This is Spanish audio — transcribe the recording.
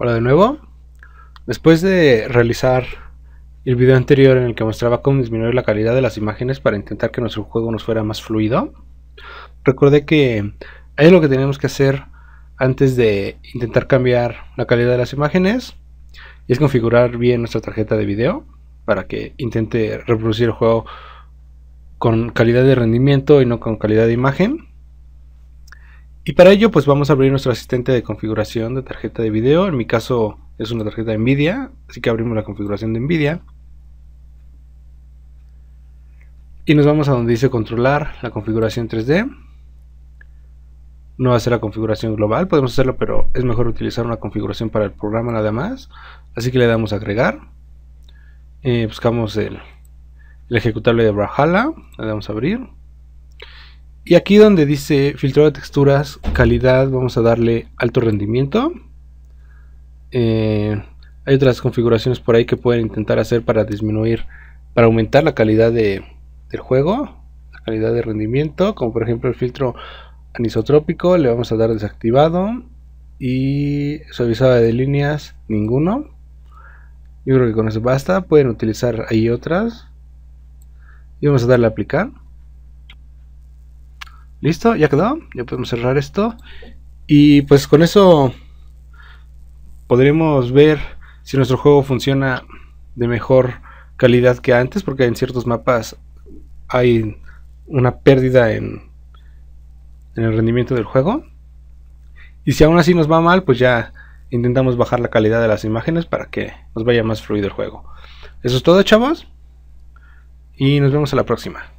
Hola de nuevo. Después de realizar el video anterior en el que mostraba cómo disminuir la calidad de las imágenes para intentar que nuestro juego nos fuera más fluido, recordé que hay lo que tenemos que hacer antes de intentar cambiar la calidad de las imágenes y es configurar bien nuestra tarjeta de video para que intente reproducir el juego con calidad de rendimiento y no con calidad de imagen. Y para ello pues vamos a abrir nuestro asistente de configuración de tarjeta de video. En mi caso es una tarjeta de NVIDIA, así que abrimos la configuración de NVIDIA. Y nos vamos a donde dice controlar la configuración 3D. No va a ser la configuración global, podemos hacerlo, pero es mejor utilizar una configuración para el programa nada más. Así que le damos a agregar. Eh, buscamos el, ejecutable de Brajala, le damos a abrir. Y aquí donde dice filtro de texturas, calidad, vamos a darle alto rendimiento. Eh, hay otras configuraciones por ahí que pueden intentar hacer para disminuir, para aumentar la calidad del juego, la calidad de rendimiento, como por ejemplo el filtro anisotrópico, le vamos a dar desactivado y suavizada de líneas, ninguno. Yo creo que con eso basta, pueden utilizar ahí otras. Y vamos a darle a aplicar. Listo, ya quedó, ya podemos cerrar esto. Y pues con eso podremos ver si nuestro juego funciona de mejor calidad que antes, porque en ciertos mapas hay una pérdida en, en el rendimiento del juego. Y si aún así nos va mal, pues ya intentamos bajar la calidad de las imágenes para que nos vaya más fluido el juego. Eso es todo, chavos. Y nos vemos a la próxima.